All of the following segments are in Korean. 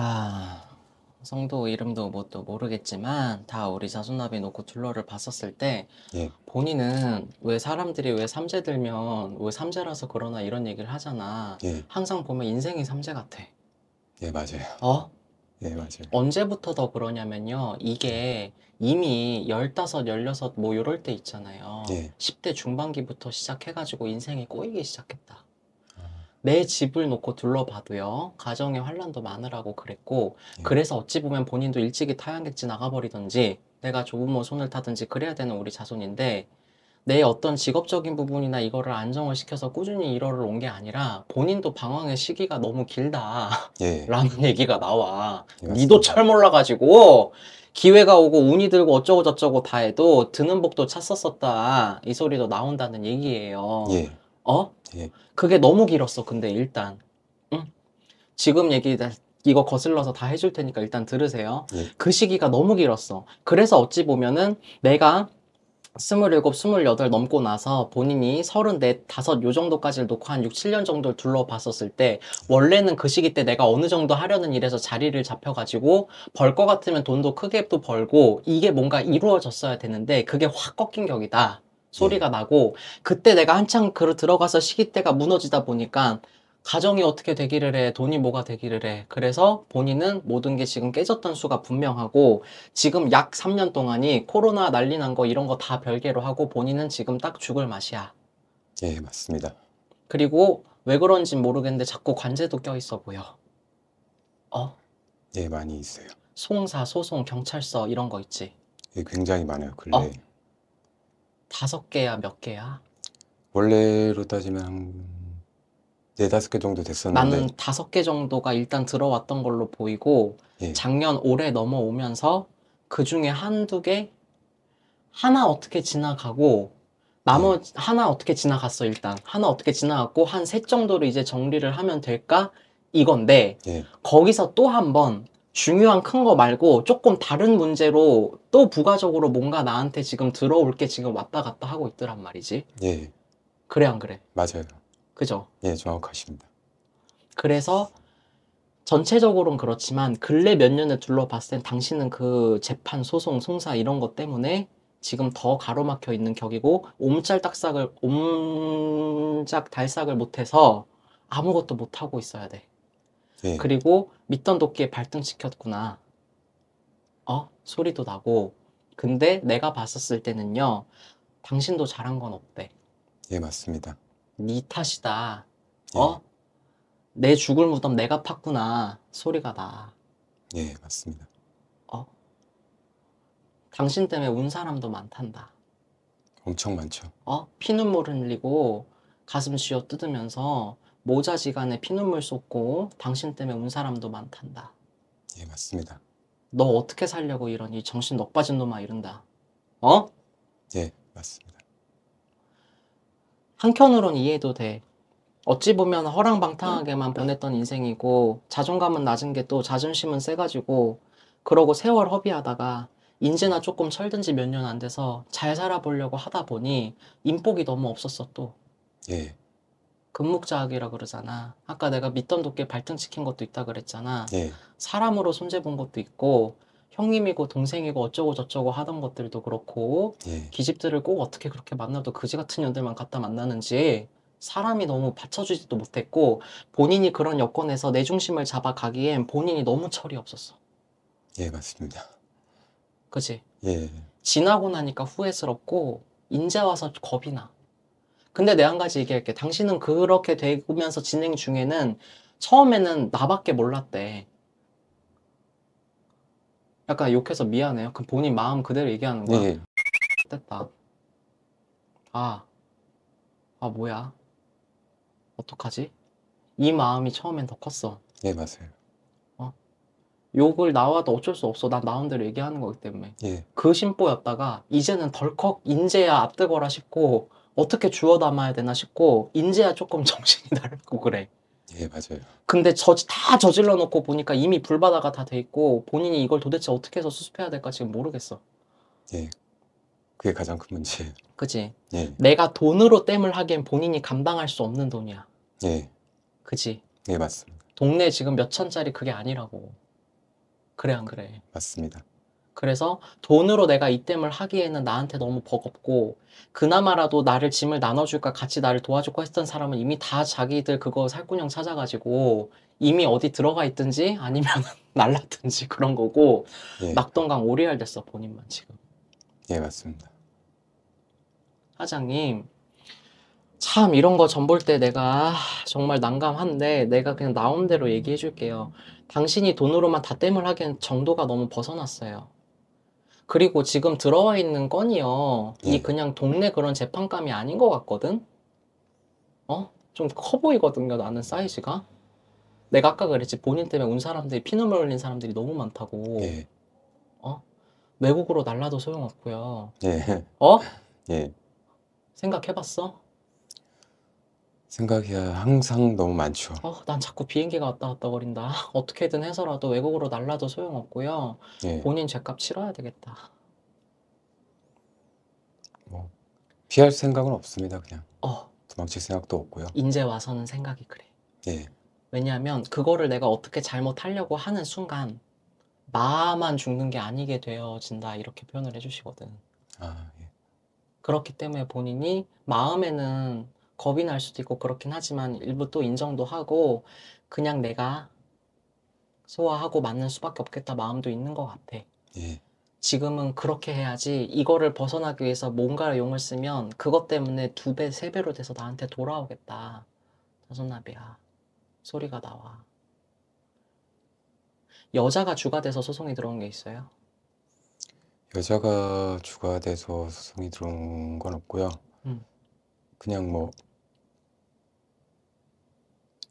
자, 아, 성도 이름도 뭣도 뭐 모르겠지만 다 우리 자손나비 놓고 둘러를 봤었을 때 예. 본인은 왜 사람들이 왜 삼재 들면 왜 삼재라서 그러나 이런 얘기를 하잖아. 예. 항상 보면 인생이 삼재 같아. 예, 맞아요. 어? 예, 맞아요. 언제부터 더 그러냐면요. 이게 이미 열다섯 열여섯 뭐, 요럴 때 있잖아요. 예. 10대 중반기부터 시작해가지고 인생이 꼬이기 시작했다. 내 집을 놓고 둘러봐도요 가정의 환란도 많으라고 그랬고 네. 그래서 어찌 보면 본인도 일찍이 타양객지 나가버리던지 내가 조부모 뭐 손을 타든지 그래야 되는 우리 자손인데 내 어떤 직업적인 부분이나 이거를 안정을 시켜서 꾸준히 일어를 온 게 아니라 본인도 방황의 시기가 너무 길다라는 예. 얘기가 나와. 예, 니도 철몰라가지고 기회가 오고 운이 들고 어쩌고 저쩌고 다 해도 드는 복도 찼었었다 이 소리도 나온다는 얘기예요. 예. 어? 예. 그게 너무 길었어. 근데 일단 응? 지금 얘기 이거 거슬러서 다 해줄 테니까 일단 들으세요. 예. 그 시기가 너무 길었어. 그래서 어찌 보면은 내가 스물일곱, 스물여덟 넘고 나서 본인이 서른넷, 다섯 요 정도까지를 놓고 한 6, 7년 정도를 둘러봤었을 때 원래는 그 시기 때 내가 어느 정도 하려는 일에서 자리를 잡혀가지고 벌 것 같으면 돈도 크게 또 벌고 이게 뭔가 이루어졌어야 되는데 그게 확 꺾인 격이다. 소리가 네. 나고 그때 내가 한창 그로 들어가서 시기때가 무너지다 보니까 가정이 어떻게 되기를 해 돈이 뭐가 되기를 해 그래서 본인은 모든 게 지금 깨졌던 수가 분명하고 지금 약 3년 동안이 코로나 난리 난 거 이런 거 다 별개로 하고 본인은 지금 딱 죽을 맛이야 예 맞습니다 그리고 왜 그런지 모르겠는데 자꾸 관제도 껴있어 보여 어? 예 많이 있어요 송사 소송 경찰서 이런 거 있지 예 굉장히 많아요 근래 어? 다섯 개야 몇 개야? 원래로 따지면 네다섯 개 정도 됐었는데 나는 다섯 개 정도가 일단 들어왔던 걸로 보이고 예. 작년 올해 넘어오면서 그 중에 한 두 개 하나 어떻게 지나가고 나머지 예. 하나 어떻게 지나갔어 일단 하나 어떻게 지나갔고 한셋 정도로 이제 정리를 하면 될까 이건데 예. 거기서 또한번 중요한 큰 거 말고 조금 다른 문제로 또 부가적으로 뭔가 나한테 지금 들어올 게 지금 왔다 갔다 하고 있더란 말이지. 예. 그래 안 그래? 맞아요. 그죠? 예, 정확하십니다. 그래서 전체적으로는 그렇지만 근래 몇 년을 둘러봤을 땐 당신은 그 재판, 소송, 송사 이런 것 때문에 지금 더 가로막혀 있는 격이고 옴짤달싹을 옴짝달싹을 못해서 아무것도 못하고 있어야 돼. 네. 그리고 믿던 도끼에 발등시켰구나. 어? 소리도 나고. 근데 내가 봤었을 때는요. 당신도 잘한 건 없대. 예, 맞습니다. 네 탓이다. 예. 어? 내 죽을 무덤 내가 팠구나. 소리가 나. 예, 맞습니다. 어? 당신 때문에 운 사람도 많단다. 엄청 많죠. 어? 피눈물 흘리고 가슴 쥐어 뜯으면서 모자지간에 피눈물 쏟고 당신 때문에 운 사람도 많단다. 예, 맞습니다. 너 어떻게 살려고 이런 이 정신 넋 빠진 놈아 이런다. 어? 예, 맞습니다. 한켠으론 이해도 돼. 어찌 보면 허랑방탕하게만 보냈던 인생이고 자존감은 낮은 게 또 자존심은 세가지고 그러고 세월 허비하다가 인제나 조금 철든 지몇 년 안 돼서 잘 살아보려고 하다 보니 인복이 너무 없었어 또. 예. 근묵자학이라 그러잖아. 아까 내가 믿던 도끼 발등시킨 것도 있다 그랬잖아. 예. 사람으로 손재본 것도 있고 형님이고 동생이고 어쩌고 저쩌고 하던 것들도 그렇고 예. 기집들을 꼭 어떻게 그렇게 만나도 그지 같은 년들만 갖다 만나는지 사람이 너무 받쳐주지도 못했고 본인이 그런 여건에서 내 중심을 잡아가기엔 본인이 너무 철이 없었어. 예 맞습니다. 그지. 예. 지나고 나니까 후회스럽고 인제 와서 겁이 나. 근데 내가 한 가지 얘기할게. 당신은 그렇게 되면서 진행 중에는 처음에는 나밖에 몰랐대. 약간 욕해서 미안해요. 그 본인 마음 그대로 얘기하는 거야. 네. 됐다. 아, 아 뭐야? 어떡하지? 이 마음이 처음엔 더 컸어. 예, 맞아요. 어? 욕을 나와도 어쩔 수 없어. 난 마음대로 얘기하는 거기 때문에. 예. 그 심보였다가 이제는 덜컥 인제야 앞뜨거라 싶고 어떻게 주워 담아야 되나 싶고 인제야 조금 정신이 나고 그래. 예, 맞아요. 근데 저, 다 저질러 놓고 보니까 이미 불바다가 다 돼 있고 본인이 이걸 도대체 어떻게 해서 수습해야 될까 지금 모르겠어. 예. 그게 가장 큰 문제. 그지? 예. 내가 돈으로 땜을 하기엔 본인이 감당할 수 없는 돈이야. 예. 그지? 예, 맞습니다. 동네 지금 몇 천짜리 그게 아니라고. 그래, 안 그래? 맞습니다. 그래서 돈으로 내가 이 댐을 하기에는 나한테 너무 버겁고 그나마라도 나를 짐을 나눠줄까 같이 나를 도와줄까 했던 사람은 이미 다 자기들 그거 살꾼형 찾아가지고 이미 어디 들어가 있든지 아니면 날랐든지 그런 거고 예. 네. 낙동강 오리알 됐어 본인만 지금 예 맞습니다 사장님 참 이런 거 전 볼 때 내가 정말 난감한데 내가 그냥 나온 대로 얘기해 줄게요. 당신이 돈으로만 다 땜을 하기엔 정도가 너무 벗어났어요. 그리고 지금 들어와 있는 건이요. 이 네. 그냥 동네 그런 재판감이 아닌 것 같거든? 어? 좀 커 보이거든요, 나는 사이즈가. 내가 아까 그랬지, 본인 때문에 온 사람들이 피눈물 흘린 사람들이 너무 많다고. 예. 어? 외국으로 날라도 소용없고요. 예. 어? 예. 생각해봤어? 생각이야 항상 너무 많죠. 어, 난 자꾸 비행기가 왔다 갔다 거린다. 어떻게든 해서라도 외국으로 날라도 소용없고요. 예. 본인 죗값 치러야 되겠다. 뭐 피할 생각은 없습니다. 그냥 어, 도망칠 생각도 없고요. 이제 와서는 생각이 그래. 예. 왜냐하면 그거를 내가 어떻게 잘못하려고 하는 순간 마만 죽는 게 아니게 되어진다 이렇게 표현을 해주시거든. 아 예. 그렇기 때문에 본인이 마음에는 겁이 날 수도 있고 그렇긴 하지만 일부 또 인정도 하고 그냥 내가 소화하고 맞는 수밖에 없겠다 마음도 있는 것 같아. 예. 지금은 그렇게 해야지 이거를 벗어나기 위해서 뭔가 를 용을 쓰면 그것 때문에 두 배, 세 배로 돼서 나한테 돌아오겠다. 다섯나비야. 소리가 나와. 여자가 주가 돼서 소송이 들어온 게 있어요? 여자가 주가 돼서 소송이 들어온 건 없고요. 음. 그냥 뭐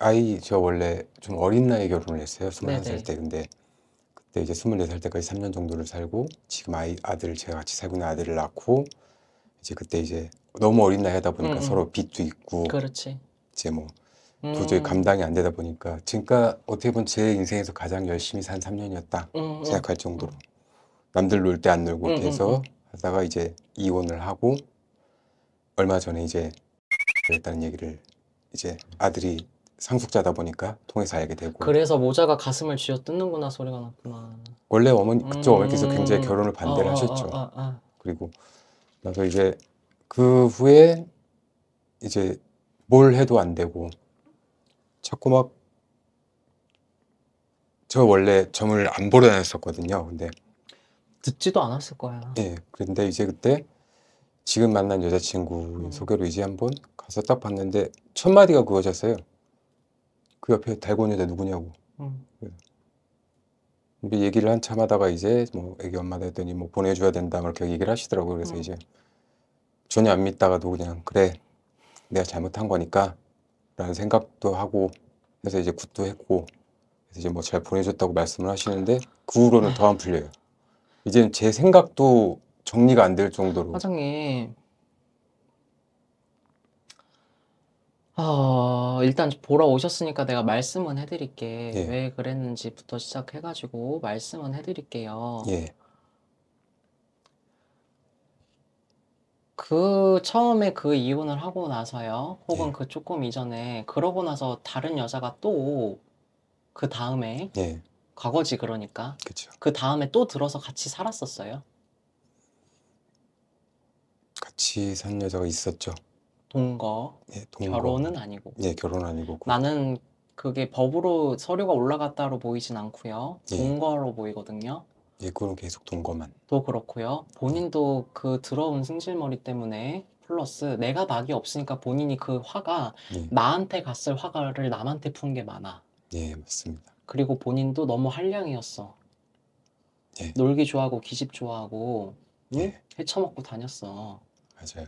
아이 저 원래 좀 어린 나이에 결혼을 했어요. 스물한 살 때. 근데 그때 이제 2 4살 때까지 3년 정도를 살고 지금 아이 아들 제가 같이 살고 있는 아들을 낳고 이제 그때 이제 너무 어린 나이 다 보니까 음음. 음. 서로 빚도 있고 그렇지. 이제 뭐 도저히 음. 감당이 안 되다 보니까 지금까 어떻게 보면 제 인생에서 가장 열심히 산3년이었다 음, 음, 생각할 정도로 남들 놀 때 안 놀고 음, 해서 하다가 이제 이혼을 하고 얼마 전에 이제 그랬다는 얘기를 이제 아들이 상속자다 보니까 통해서알게 되고 그래서 모자가 가슴을 쥐어뜯는구나 소리가 났구나 원래 어머니 음. 그쪽 음... 어머니께서 굉장히 결혼을 반대를 어, 어 하셨죠 어, 어, 어, 그리고 나서 이제 그 후에 이제 뭘 해도 안 되고 자꾸 막 저 원래 점을 안 보러 다녔었거든요 근데 듣지도 않았을 거야 예 그런데 이제 그때 지금 만난 여자친구 음. 소개로 이제 한번 가서 딱 봤는데 첫 마디가 그거였어요 그 옆에 달고 있는 애 누구냐고. 음. 예. 얘기를 한참 하다가 이제 뭐 애기 엄마다 했더니 뭐 보내줘야 된다 그렇게 얘기를 하시더라고요. 그래서 음. 이제 전혀 안 믿다가도 그냥 그래 내가 잘못한 거니까 라는 생각도 하고 해서 이제 굿도 했고 그래서 이제 뭐 잘 보내줬다고 말씀을 하시는데 그 후로는 더 안 풀려요. 이제는 제 생각도 정리가 안 될 정도로. 과장님 어, 일단 보러 오셨으니까 내가 말씀은 해드릴게. 예. 왜 그랬는지부터 시작해가지고 말씀은 해드릴게요. 예. 그 처음에 그 이혼을 하고 나서요, 혹은 예. 그 조금 이전에 그러고 나서 다른 여자가 또 그 다음에 예. 과거지 그러니까 그 다음에 또 들어서 같이 살았었어요. 같이 산 여자가 있었죠. 동거, 예, 동거. 결혼은 아니고 예, 결혼 아니고 나는 그게 법으로 서류가 올라갔다로 보이진 않고요. 예. 동거로 보이거든요. 예, 그건 계속 동거만. 또 그렇고요. 본인도 그 들어온 승질머리 때문에 플러스 내가 막이 없으니까 본인이 그 화가 예. 나한테 갔을 화가를 남한테 푼 게 많아. 예, 맞습니다. 그리고 본인도 너무 한량이었어. 예. 놀기 좋아하고 기집 좋아하고 예. 헤쳐먹고 다녔어. 맞아요.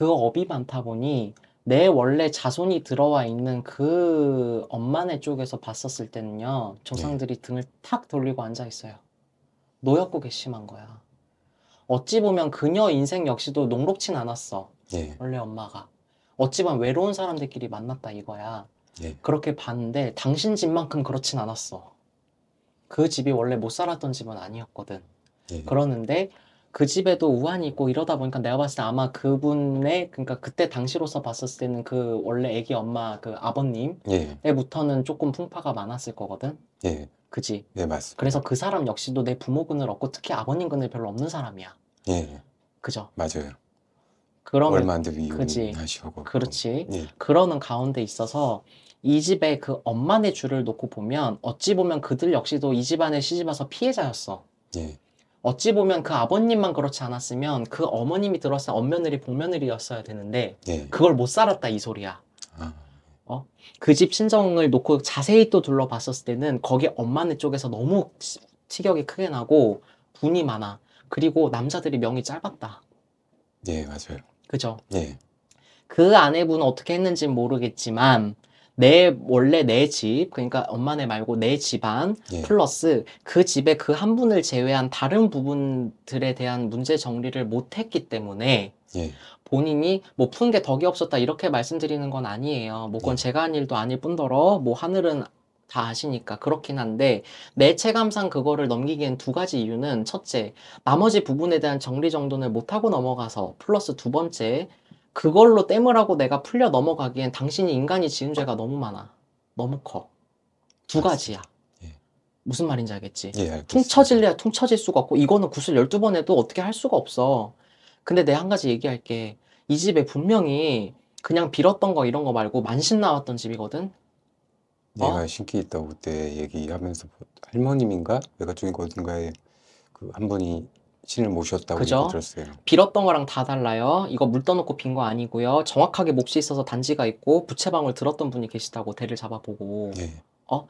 그 업이 많다 보니 내 원래 자손이 들어와 있는 그 엄마네 쪽에서 봤었을 때는요 조상들이 네. 등을 탁 돌리고 앉아 있어요 노엽고 괘씸한 거야 어찌 보면 그녀 인생 역시도 녹록진 않았어 네. 원래 엄마가 어찌 보면 외로운 사람들끼리 만났다 이거야 네. 그렇게 봤는데 당신 집만큼 그렇진 않았어 그 집이 원래 못 살았던 집은 아니었거든 네. 그러는데 그 집에도 우환이 있고 이러다 보니까 내가 봤을 때 아마 그분의 그러니까 그때 당시로서 봤을 때는 그 원래 애기 엄마 그 아버님 예. 때부터는 조금 풍파가 많았을 거거든. 예. 그지. 예 맞습니다. 그래서 그 사람 역시도 내 부모 근을 없고 특히 아버님 근을 별로 없는 사람이야. 예. 그죠. 맞아요. 그런 얼마 안 되고 이혼하시고. 그렇지. 예. 그러는 가운데 있어서 이집에그 엄마네 줄을 놓고 보면 어찌 보면 그들 역시도 이 집안에 시집와서 피해자였어. 예. 어찌 보면 그 아버님만 그렇지 않았으면 그 어머님이 들었을 엄며느리 복며느리였어야 되는데 네. 그걸 못 살았다 이 소리야. 아. 어? 그집 친정을 놓고 자세히 또 둘러봤었을 때는 거기 엄마네 쪽에서 너무 치격이 크게 나고 분이 많아. 그리고 남자들이 명이 짧았다. 네 맞아요. 그죠? 네. 그 아내분은 어떻게 했는지 모르겠지만 내 원래 내 집, 그러니까 엄마네 말고 내 집안 예. 플러스 그집에그 한 분을 제외한 다른 부분들에 대한 문제 정리를 못 했기 때문에 예. 본인이 뭐 푼게 덕이 없었다 이렇게 말씀드리는 건 아니에요. 뭐 그건 예. 제가 한 일도 아닐 뿐더러 뭐 하늘은 다 아시니까 그렇긴 한데 내 체감상 그거를 넘기기엔 두 가지 이유는 첫째 나머지 부분에 대한 정리 정돈을 못하고 넘어가서 플러스 두 번째 그걸로 땜을 하고 내가 풀려 넘어가기엔 당신이 인간이 지은 죄가 아. 너무 많아. 너무 커. 두 가지야. 예. 무슨 말인지 알겠지? 예, 퉁쳐질래야 퉁쳐질 수가 없고 이거는 구슬 열두 번 해도 어떻게 할 수가 없어. 근데 내 한 가지 얘기할게. 이 집에 분명히 그냥 빌었던 거 이런 거 말고 만신 나왔던 집이거든? 내가 어? 신기 있다고 그때 얘기하면서 할머님인가? 외가 쪽인 어딘가에 그한 분이 신을 모셨다고 그죠? 들었어요. 빌었던 거랑 다 달라요. 이거 물 떠놓고 빈 거 아니고요. 정확하게 몫이 있어서 단지가 있고 부채방울 들었던 분이 계시다고 대를 잡아보고 네. 어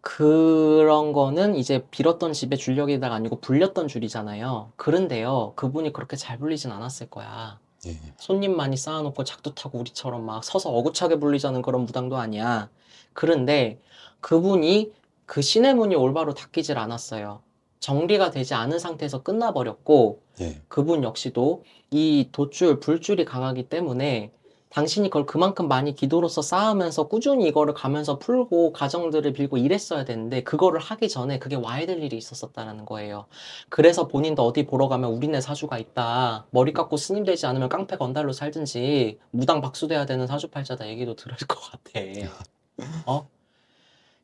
그런 거는 이제 빌었던 집에 줄력이다가 아니고 불렸던 줄이잖아요. 그런데요, 그분이 그렇게 잘 불리진 않았을 거야. 예. 네. 손님 많이 쌓아놓고 작두 타고 우리처럼 막 서서 어구차게 불리자는 그런 무당도 아니야. 그런데 그분이 그 시내문이 올바로 닦이질 않았어요. 정리가 되지 않은 상태에서 끝나버렸고 예. 그분 역시도 이 돗줄 불줄이 강하기 때문에 당신이 그걸 그만큼 많이 기도로서 쌓으면서 꾸준히 이거를 가면서 풀고 가정들을 빌고 일했어야 되는데 그거를 하기 전에 그게 와야 될 일이 있었었다라는 거예요. 그래서 본인도 어디 보러 가면 우리네 사주가 있다. 머리 깎고 스님 되지 않으면 깡패 건달로 살든지 무당 박수돼야 되는 사주팔자다 얘기도 들을 것 같아. 어?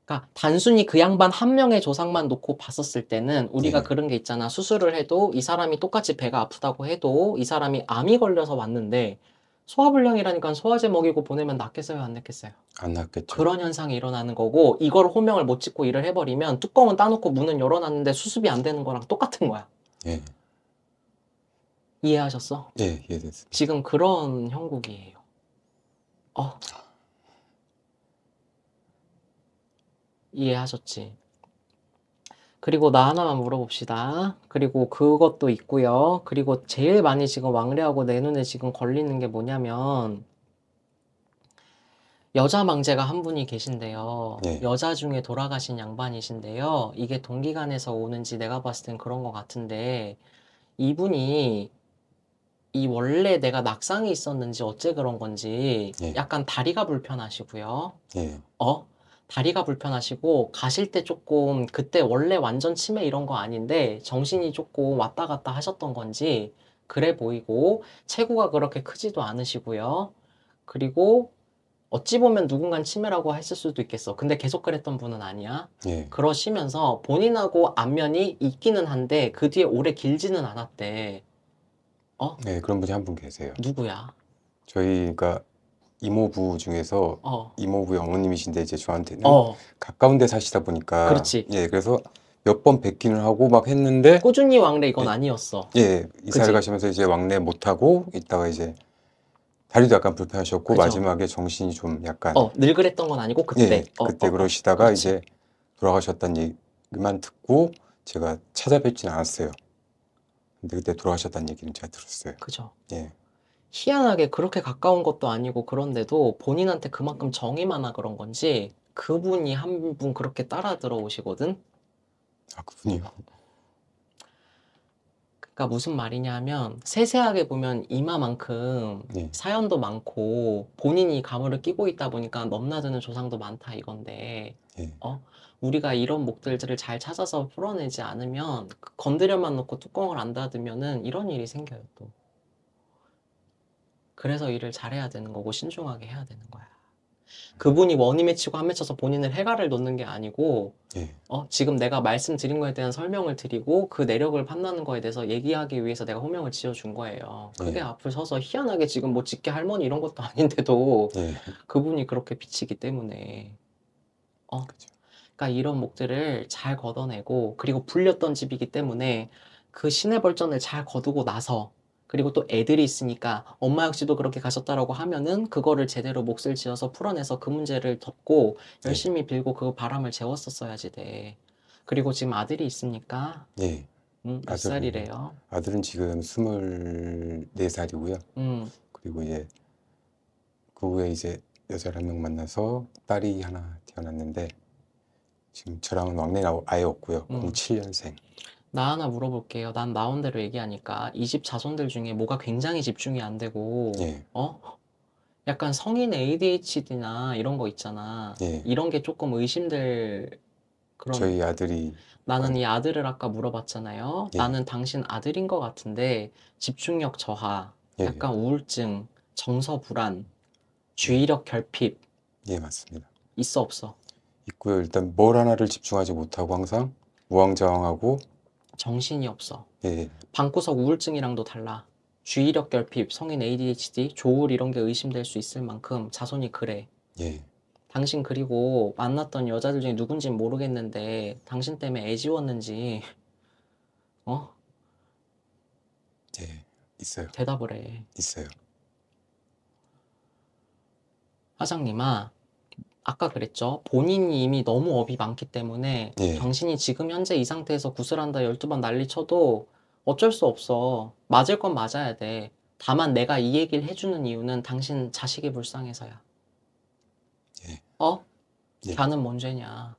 그러니까 단순히 그 양반 한 명의 조상만 놓고 봤었을 때는 우리가 네. 그런 게 있잖아. 수술을 해도 이 사람이 똑같이 배가 아프다고 해도 이 사람이 암이 걸려서 왔는데 소화불량이라니까 소화제 먹이고 보내면 낫겠어요, 안 낫겠어요? 안 낫겠죠. 그런 현상이 일어나는 거고 이걸 호명을 못 짓고 일을 해버리면 뚜껑은 따놓고 문은 열어놨는데 수습이 안 되는 거랑 똑같은 거야. 예. 이해하셨어? 네, 이해됐습니다. 지금 그런 형국이에요. 어. 이해하셨지? 그리고 나 하나만 물어봅시다. 그리고 그것도 있고요. 그리고 제일 많이 지금 왕래하고 내 눈에 지금 걸리는 게 뭐냐면 여자 망제가 한 분이 계신데요. 네. 여자 중에 돌아가신 양반이신데요. 이게 동기간에서 오는지 내가 봤을 땐 그런 것 같은데 이분이 이 원래 내가 낙상이 있었는지 어째 그런 건지 네. 약간 다리가 불편하시고요. 네. 어? 다리가 불편하시고 가실 때 조금 그때 원래 완전 치매 이런 거 아닌데 정신이 조금 왔다 갔다 하셨던 건지 그래 보이고 체구가 그렇게 크지도 않으시고요. 그리고 어찌 보면 누군간 치매라고 했을 수도 있겠어. 근데 계속 그랬던 분은 아니야. 예. 그러시면서 본인하고 안면이 있기는 한데 그 뒤에 오래 길지는 않았대. 어? 네, 그런 분이 한 분 계세요. 누구야? 저희 그러니까 이모부 중에서 어. 이모부의 어머님이신데 이제 저한테는 어. 가까운 데 사시다 보니까 그렇지. 예 그래서 몇 번 뵙기는 하고 막 했는데 꾸준히 왕래 이건 예. 아니었어. 예 이사를 그치? 가시면서 이제 왕래 못 하고 있다가 이제 다리도 약간 불편하셨고 그죠. 마지막에 정신이 좀 약간 어, 늘 그랬던 건 아니고 그때 예, 어, 그때 어, 어. 그러시다가 그 이제 돌아가셨다는 얘기만 듣고 제가 찾아뵙진 않았어요. 근데 그때 돌아가셨다는 얘기는 제가 들었어요. 그죠. 예. 희한하게 그렇게 가까운 것도 아니고 그런데도 본인한테 그만큼 정이 많아 그런 건지 그분이 한 분 그렇게 따라 들어오시거든. 아 그분이요? 그러니까 무슨 말이냐면 세세하게 보면 이마만큼 네. 사연도 많고 본인이 가물을 끼고 있다 보니까 넘나드는 조상도 많다 이건데 네. 어 우리가 이런 목들들을 잘 찾아서 풀어내지 않으면 건드려만 놓고 뚜껑을 안 닫으면은 이런 일이 생겨요 또. 그래서 일을 잘해야 되는 거고 신중하게 해야 되는 거야. 그분이 원이 에치고한 맺혀서 본인을 해가를 놓는 게 아니고 예. 어 지금 내가 말씀드린 거에 대한 설명을 드리고 그 내력을 판단하는 거에 대해서 얘기하기 위해서 내가 호명을 지어준 거예요 그게 예. 앞을 서서 희한하게 지금 뭐 직계 할머니 이런 것도 아닌데도 예. 그분이 그렇게 비치기 때문에 어 그쵸. 그러니까 이런 목들을 잘 걷어내고 그리고 불렸던 집이기 때문에 그 신의 벌전을 잘 거두고 나서 그리고 또 애들이 있으니까 엄마 역시도 그렇게 가셨다라고 하면은 그거를 제대로 몫을 지어서 풀어내서 그 문제를 덮고 네. 열심히 빌고 그 바람을 재웠었어야지 돼. 그리고 지금 아들이 있습니까? 네. 음, 몇 아들은, 살이래요? 아들은 지금 스물네 살이고요. 음. 그리고 이제 그 후에 이제 여자를 한명 만나서 딸이 하나 태어났는데 지금 저랑은 왕래가 아예 없고요. 음. 07년생. 나 하나 물어볼게요. 난 나온 대로 얘기하니까 이 집 자손들 중에 뭐가 굉장히 집중이 안 되고 예. 어 약간 성인 ADHD나 이런 거 있잖아. 예. 이런 게 조금 의심될 그런 저희 아들이 나는 어. 이 아들을 아까 물어봤잖아요. 예. 나는 당신 아들인 것 같은데 집중력 저하, 예, 예. 약간 우울증, 정서 불안, 예. 주의력 결핍. 예 맞습니다. 있어 없어. 있고요. 일단 뭘 하나를 집중하지 못하고 항상 우왕좌왕하고 정신이 없어. 예. 방구석 우울증이랑도 달라. 주의력 결핍, 성인 ADHD, 조울 이런 게 의심될 수 있을 만큼 자손이 그래. 예. 당신 그리고 만났던 여자들 중에 누군지 모르겠는데 당신 때문에 애지웠는지 어? 예. 있어요. 대답을 해. 있어요. 사장님아, 아까 그랬죠. 본인이 이미 너무 업이 많기 때문에 예. 당신이 지금 현재 이 상태에서 구슬한다 12번 난리 쳐도 어쩔 수 없어. 맞을 건 맞아야 돼. 다만 내가 이 얘기를 해주는 이유는 당신 자식이 불쌍해서야. 예. 어? 자는 뭔 죄냐.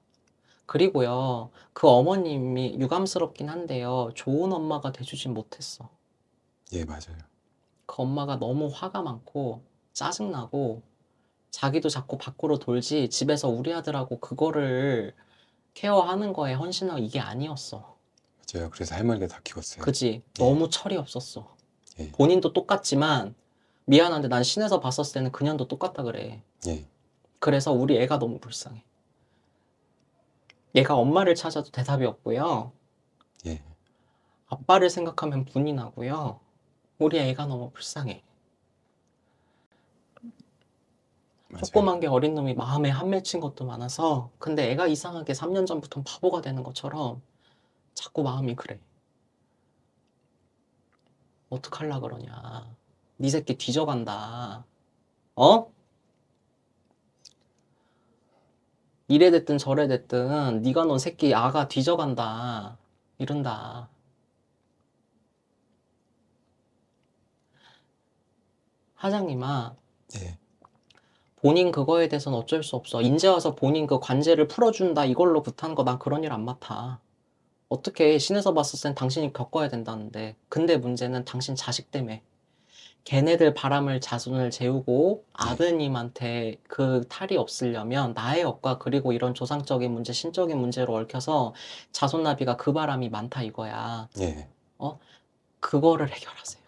그리고요. 그 어머님이 유감스럽긴 한데요. 좋은 엄마가 돼주진 못했어. 예, 맞아요. 그 엄마가 너무 화가 많고 짜증나고 자기도 자꾸 밖으로 돌지 집에서 우리 아들하고 그거를 케어하는 거에 헌신하고 이게 아니었어. 맞아요. 그래서 할머니가 다 키웠어요. 그지. 예. 너무 철이 없었어. 예. 본인도 똑같지만 미안한데 난 신에서 봤었을 때는 그년도 똑같다 그래. 예. 그래서 우리 애가 너무 불쌍해. 얘가 엄마를 찾아도 대답이 없고요. 예. 아빠를 생각하면 분이 나고요. 우리 애가 너무 불쌍해. 조그만 게 어린 놈이 마음에 한 맺힌 것도 많아서 근데 애가 이상하게 3년 전부터 바보가 되는 것처럼 자꾸 마음이 그래. 어떡할라 그러냐. 네 새끼 뒤져간다. 어? 이래 됐든 저래 됐든 니가넌 새끼 아가 뒤져간다. 이런다. 사장님아. 예. 네. 본인 그거에 대해서는 어쩔 수 없어. 인제 와서 본인 그 관제를 풀어준다 이걸로 구타는 거난 그런 일 안 맡아. 어떻게 신에서 봤을 땐 당신이 겪어야 된다는데 근데 문제는 당신 자식 때문에 걔네들 바람을 자손을 재우고 아드님한테 그 탈이 없으려면 나의 업과 그리고 이런 조상적인 문제, 신적인 문제로 얽혀서 자손나비가 그 바람이 많다 이거야. 예. 어 그거를 해결하세요.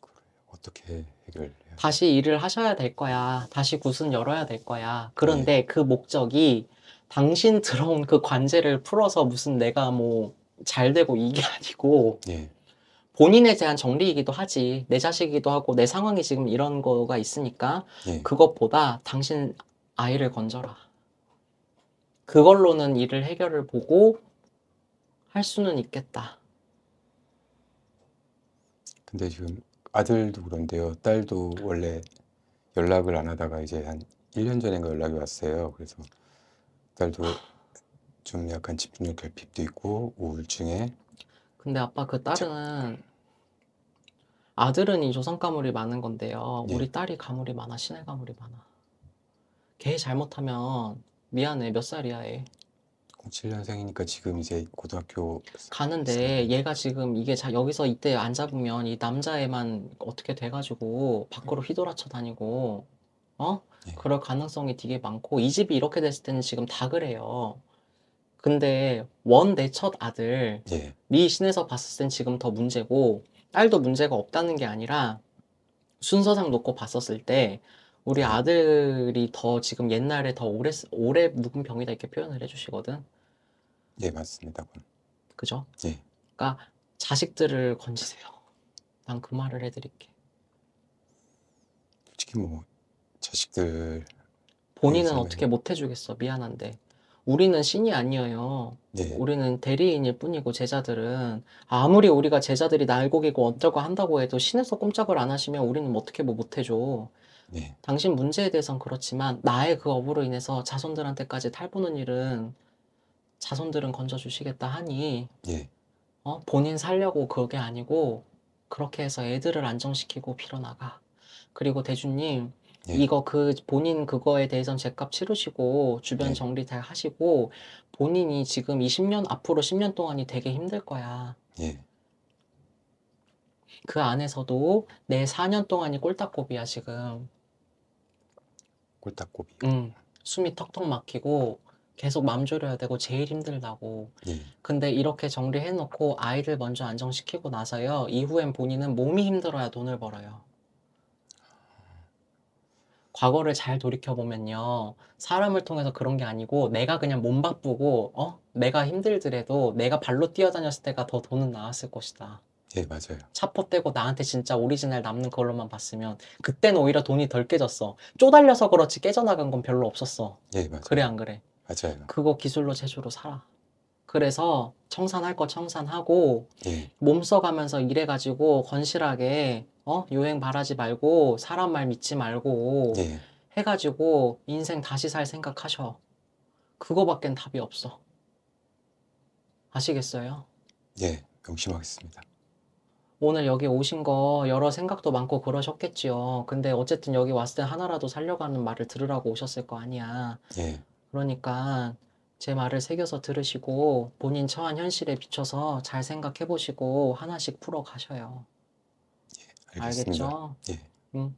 그래 어떻게 해결해? 다시 일을 하셔야 될 거야. 다시 굿은 열어야 될 거야. 네. 그런데 네. 그 목적이 당신 들어온 그 관제를 풀어서 무슨 내가 뭐 잘 되고 이게 아니고 네. 본인에 대한 정리이기도 하지. 내 자식이기도 하고 내 상황이 지금 이런 거가 있으니까 네. 그것보다 당신 아이를 건져라. 그걸로는 일을 해결을 보고 할 수는 있겠다. 근데 지금 아들도 그런데요. 딸도 원래 연락을 안 하다가 이제 한 1년 전인가 연락이 왔어요. 그래서 딸도 좀 약간 집중력 결핍도 있고 우울증에 근데 아빠 그 딸은 아들은 이 조선 가물이 많은 건데요. 네. 우리 딸이 가물이 많아. 시내 가물이 많아. 걔 잘못하면 미안해. 몇 살이야, 애. 07년생이니까 지금 이제 고등학교 가는데 얘가 지금 이게 자 여기서 이때 안 잡으면 이 남자애만 어떻게 돼가지고 밖으로 휘돌아쳐 다니고 어 네. 그럴 가능성이 되게 많고 이 집이 이렇게 됐을 때는 지금 다 그래요. 근데 원 내 첫 아들 네. 네 신에서 봤을 땐 지금 더 문제고 딸도 문제가 없다는 게 아니라 순서상 놓고 봤었을 때 우리 아들이 더 지금 옛날에 더 오래 오래 묵은 병이다 이렇게 표현을 해주시거든. 예, 맞습니다. 그죠 예. 그러니까 자식들을 건지세요. 난 그 말을 해드릴게. 솔직히 뭐 자식들 본인은 어떻게 못 해주겠어. 미안한데 우리는 신이 아니에요. 예. 네. 우리는 대리인일 뿐이고 제자들은 아무리 우리가 제자들이 날고기고 어쩌고 한다고 해도 신에서 꼼짝을 안 하시면 우리는 어떻게 뭐 못해줘. 네. 당신 문제에 대해선 그렇지만 나의 그 업으로 인해서 자손들한테까지 탈보는 일은 자손들은 건져주시겠다 하니 예. 어? 본인 살려고 그게 아니고 그렇게 해서 애들을 안정시키고 빌어나가 그리고 대주님 예. 이거 그 본인 그거에 대해서는 제 값 치르시고 주변 예. 정리 다 하시고 본인이 지금 20년 앞으로 10년 동안이 되게 힘들 거야 예. 그 안에서도 내 4년 동안이 꼴딱곱이야 지금 꼴딱고비. 음, 숨이 턱턱 막히고 계속 맘 졸여야 되고 제일 힘들다고. 예. 근데 이렇게 정리해놓고 아이를 먼저 안정시키고 나서요. 이후엔 본인은 몸이 힘들어야 돈을 벌어요. 과거를 잘 돌이켜보면요. 사람을 통해서 그런 게 아니고 내가 그냥 몸 바쁘고 어? 내가 힘들더라도 내가 발로 뛰어다녔을 때가 더 돈은 나왔을 것이다. 예, 맞아요. 차포 떼고 나한테 진짜 오리지널 남는 걸로만 봤으면 그때는 오히려 돈이 덜 깨졌어. 쪼달려서 그렇지 깨져나간 건 별로 없었어. 예, 맞아요. 그래 안 그래? 맞아요. 그거 기술로 제조로 살아. 그래서 청산할 거 청산하고 예. 몸 써가면서 일해가지고 건실하게 어 요행 바라지 말고 사람 말 믿지 말고 예. 해가지고 인생 다시 살 생각하셔. 그거밖엔 답이 없어. 아시겠어요? 예, 명심하겠습니다. 오늘 여기 오신 거 여러 생각도 많고 그러셨겠지요. 근데 어쨌든 여기 왔을 때 하나라도 살려가는 말을 들으라고 오셨을 거 아니야. 예. 그러니까 제 말을 새겨서 들으시고 본인 처한 현실에 비춰서 잘 생각해 보시고 하나씩 풀어 가셔요. 예, 알겠죠 예. 음.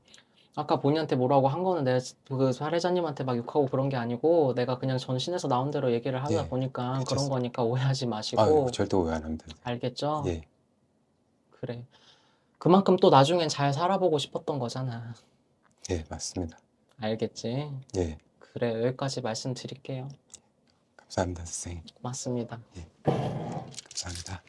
아까 본인한테 뭐라고 한 거는 내가 그 사례자님한테 막 욕하고 그런 게 아니고 내가 그냥 전신에서 나온 대로 얘기를 하다 예, 보니까 그런 거니까 오해하지 마시고 아, 절대 오해 안 합니다. 알겠죠? 예. 그래. 그만큼 또 나중엔 잘 살아보고 싶었던 거잖아. 예, 맞습니다. 알겠지? 예, 그래, 여기까지 말씀드릴게요. 예. 감사합니다, 선생님. 고맙습니다. 예. 감사합니다.